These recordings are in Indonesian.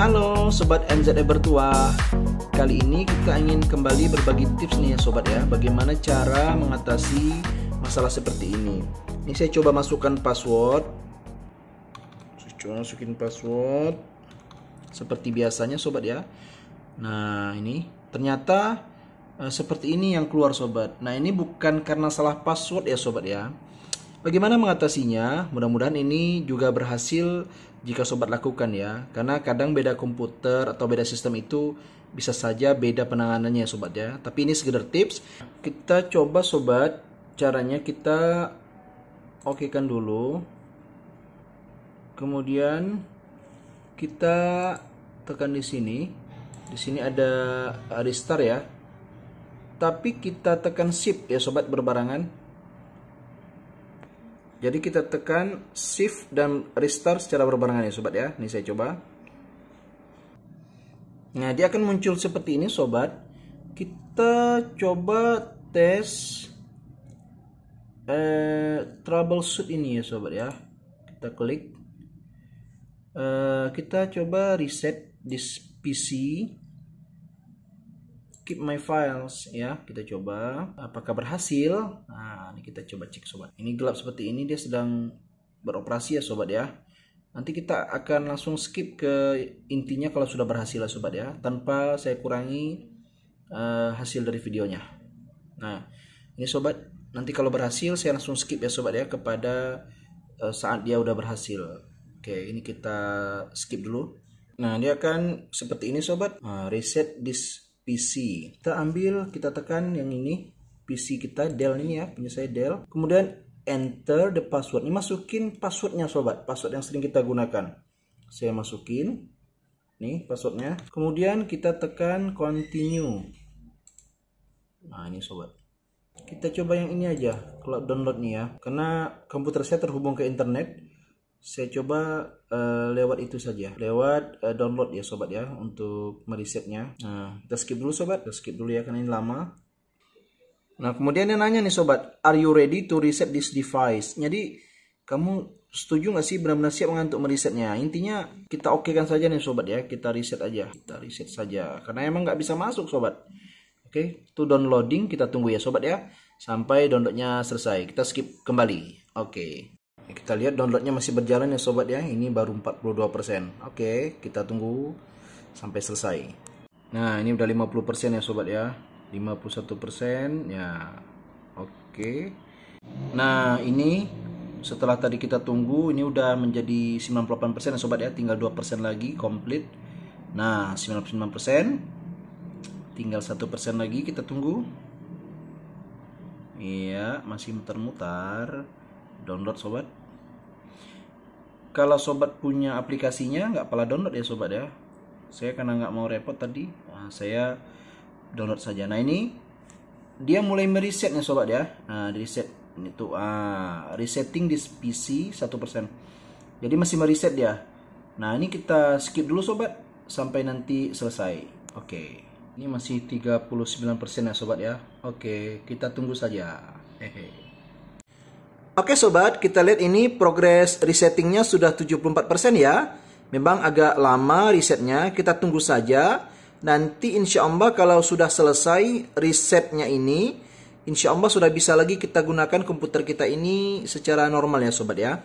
Halo Sobat NZE Bertua Kali ini kita ingin kembali berbagi tips nih ya Sobat ya Bagaimana cara mengatasi masalah seperti ini Ini saya coba masukkan password Saya coba masukin password Seperti biasanya Sobat ya Nah ini ternyata eh, seperti ini yang keluar Sobat Nah ini bukan karena salah password ya Sobat ya Bagaimana mengatasinya? Mudah-mudahan ini juga berhasil jika sobat lakukan ya. Karena kadang beda komputer atau beda sistem itu bisa saja beda penanganannya sobat ya. Tapi ini sekedar tips. Kita coba sobat caranya kita oke kan dulu. Kemudian kita tekan di sini. Di sini ada restart ya. Tapi kita tekan shift ya sobat berbarangan. Jadi kita tekan shift dan restart secara berbarengan ya sobat ya. Ini saya coba. Nah, dia akan muncul seperti ini sobat. Kita coba tes eh troubleshoot ini ya sobat ya. Kita klik. Eh, kita coba reset this PC skip my files ya kita coba apakah berhasil nah ini kita coba cek sobat ini gelap seperti ini dia sedang beroperasi ya sobat ya nanti kita akan langsung skip ke intinya kalau sudah berhasil ya sobat ya tanpa saya kurangi uh, hasil dari videonya nah ini sobat nanti kalau berhasil saya langsung skip ya sobat ya kepada uh, saat dia udah berhasil oke ini kita skip dulu nah dia akan seperti ini sobat uh, reset this PC kita ambil kita tekan yang ini PC kita Dell ini ya punya saya Dell kemudian enter the password ini masukin passwordnya sobat password yang sering kita gunakan saya masukin nih passwordnya kemudian kita tekan continue nah ini sobat kita coba yang ini aja cloud download nih ya karena komputer saya terhubung ke internet saya coba uh, lewat itu saja lewat uh, download ya sobat ya untuk meresetnya nah kita skip dulu sobat kita skip dulu ya karena ini lama nah kemudian dia nanya nih sobat are you ready to reset this device jadi kamu setuju nggak sih benar-benar siap untuk merisetnya intinya kita oke kan saja nih sobat ya kita reset aja kita reset saja karena emang nggak bisa masuk sobat oke okay? itu downloading kita tunggu ya sobat ya sampai downloadnya selesai kita skip kembali oke okay. Ya, kita lihat downloadnya masih berjalan ya sobat ya ini baru 42% persen. oke kita tunggu sampai selesai nah ini udah 50% persen ya sobat ya 51% persen ya oke nah ini setelah tadi kita tunggu ini udah menjadi 98% persen ya sobat ya tinggal 2% lagi komplit nah 99% persen. tinggal 1% persen lagi kita tunggu Iya, masih muter-muter. Download sobat kalau sobat punya aplikasinya nggak pala download ya sobat ya saya karena nggak mau repot tadi nah, saya download saja nah ini dia mulai mereset ya sobat ya nah reset itu ah resetting di PC 1% jadi masih mereset ya nah ini kita skip dulu sobat sampai nanti selesai oke okay. ini masih 39% ya sobat ya oke okay, kita tunggu saja hehe Oke sobat, kita lihat ini progres resettingnya sudah 74% ya. Memang agak lama resetnya. kita tunggu saja. Nanti insya Allah kalau sudah selesai resetnya ini, insya Allah sudah bisa lagi kita gunakan komputer kita ini secara normal ya sobat ya.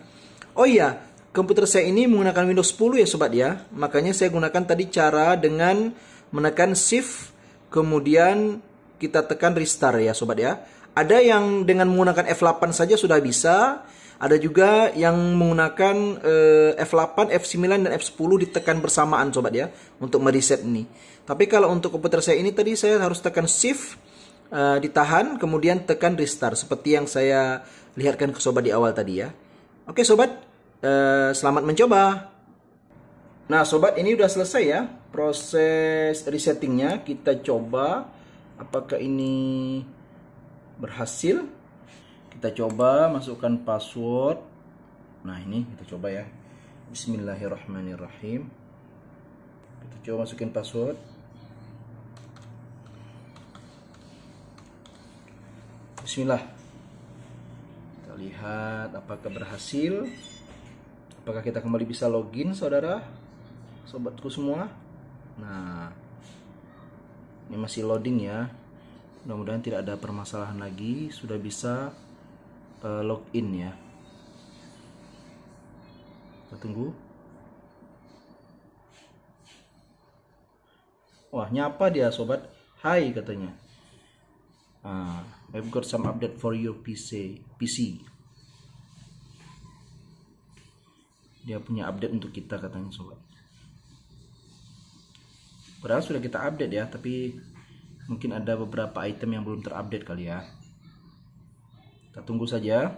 Oh iya, komputer saya ini menggunakan Windows 10 ya sobat ya. Makanya saya gunakan tadi cara dengan menekan shift kemudian kita tekan restart ya sobat ya. Ada yang dengan menggunakan F8 saja sudah bisa, ada juga yang menggunakan uh, F8, F9 dan F10 ditekan bersamaan sobat ya untuk mereset ini. Tapi kalau untuk komputer saya ini tadi saya harus tekan shift uh, ditahan kemudian tekan restart seperti yang saya lihatkan ke sobat di awal tadi ya. Oke sobat, uh, selamat mencoba. Nah sobat ini sudah selesai ya proses resettingnya kita coba apakah ini berhasil kita coba masukkan password nah ini kita coba ya Bismillahirrahmanirrahim kita coba masukin password Bismillah kita lihat apakah berhasil apakah kita kembali bisa login saudara sobatku semua nah ini masih loading ya mudah-mudahan tidak ada permasalahan lagi sudah bisa uh, eh, login ya kita tunggu wah nyapa dia sobat hai katanya uh, I've got some update for your PC PC dia punya update untuk kita katanya sobat padahal sudah kita update ya tapi mungkin ada beberapa item yang belum terupdate kali ya kita tunggu saja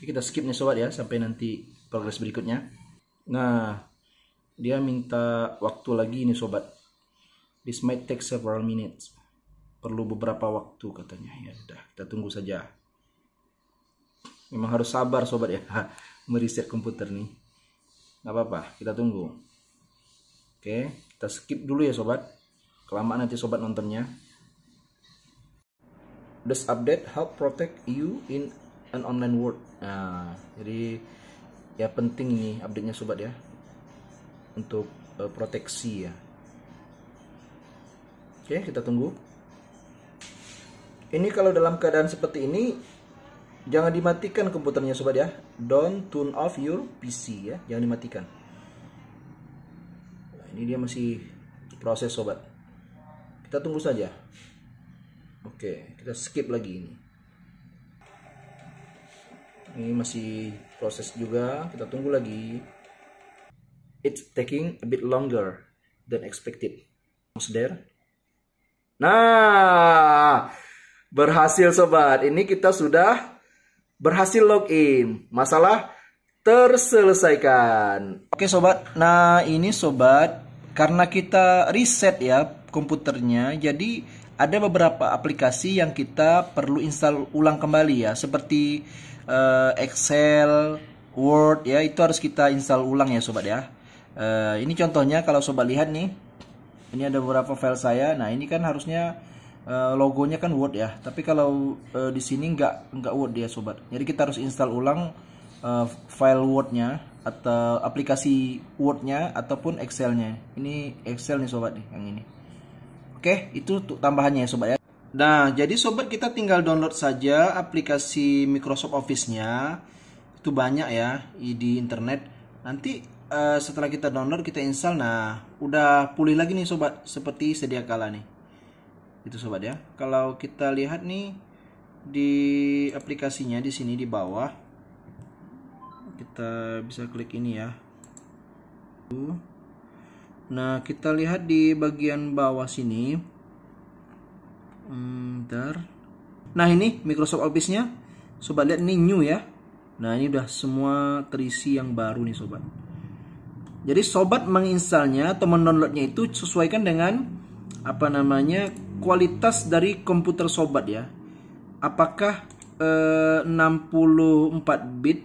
kita skip nih sobat ya sampai nanti progres berikutnya nah dia minta waktu lagi nih sobat this might take several minutes perlu beberapa waktu katanya ya sudah kita tunggu saja memang harus sabar sobat ya meriset komputer nih nggak apa-apa kita tunggu oke kita skip dulu ya sobat kelamaan nanti sobat nontonnya Does update help protect you in an online world? Nah, jadi ya penting ini update-nya sobat ya. Untuk uh, proteksi ya. Oke, kita tunggu. Ini kalau dalam keadaan seperti ini jangan dimatikan komputernya sobat ya. Don't turn off your PC ya, jangan dimatikan. Nah, ini dia masih proses sobat. Kita tunggu saja. Oke, kita skip lagi ini. Ini masih proses juga, kita tunggu lagi. It's taking a bit longer than expected. Almost there. Nah, berhasil sobat. Ini kita sudah berhasil login. Masalah terselesaikan. Oke sobat, nah ini sobat, karena kita reset ya komputernya, jadi ada beberapa aplikasi yang kita perlu install ulang kembali ya seperti uh, Excel, Word ya itu harus kita install ulang ya sobat ya. Uh, ini contohnya kalau sobat lihat nih ini ada beberapa file saya. Nah ini kan harusnya uh, logonya kan Word ya. Tapi kalau uh, di sini nggak nggak Word ya sobat. Jadi kita harus install ulang uh, file Wordnya atau aplikasi Wordnya ataupun Excelnya. Ini Excel nih sobat nih yang ini. Oke, itu untuk tambahannya ya sobat ya. Nah, jadi sobat kita tinggal download saja aplikasi Microsoft Office-nya. Itu banyak ya di internet. Nanti uh, setelah kita download kita install. Nah, udah pulih lagi nih sobat seperti sedia kala nih. Itu sobat ya. Kalau kita lihat nih di aplikasinya di sini di bawah kita bisa klik ini ya. Tuh Nah, kita lihat di bagian bawah sini. Hmm, bentar. Nah, ini Microsoft Office-nya. Sobat lihat ini new ya. Nah, ini udah semua terisi yang baru nih, sobat. Jadi sobat menginstalnya atau mendownloadnya itu sesuaikan dengan apa namanya kualitas dari komputer sobat ya. Apakah eh, 64 bit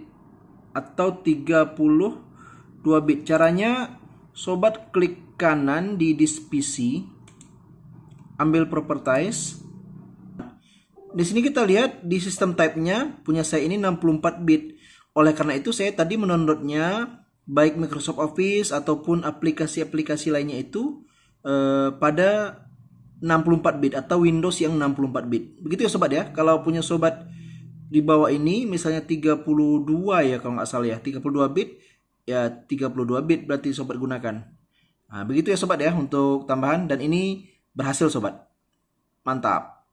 atau 32 bit? Caranya Sobat klik kanan di disk PC, ambil properties. Di sini kita lihat di sistem type-nya punya saya ini 64 bit. Oleh karena itu saya tadi menonrotnya baik Microsoft Office ataupun aplikasi-aplikasi lainnya itu eh, pada 64 bit atau Windows yang 64 bit. Begitu ya sobat ya. Kalau punya sobat di bawah ini misalnya 32 ya kalau nggak salah ya 32 bit ya 32 bit berarti sobat gunakan. Nah, begitu ya sobat ya untuk tambahan dan ini berhasil sobat. Mantap.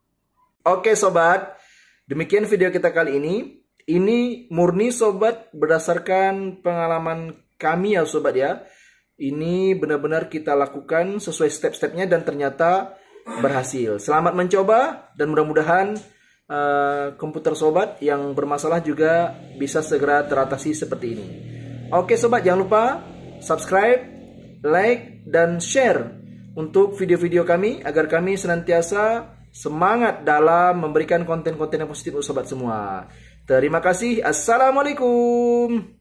Oke sobat, demikian video kita kali ini. Ini murni sobat berdasarkan pengalaman kami ya sobat ya. Ini benar-benar kita lakukan sesuai step-stepnya dan ternyata berhasil. Selamat mencoba dan mudah-mudahan uh, komputer sobat yang bermasalah juga bisa segera teratasi seperti ini. Oke sobat, jangan lupa subscribe, like, dan share untuk video-video kami agar kami senantiasa semangat dalam memberikan konten-konten yang positif untuk sobat semua. Terima kasih. Assalamualaikum.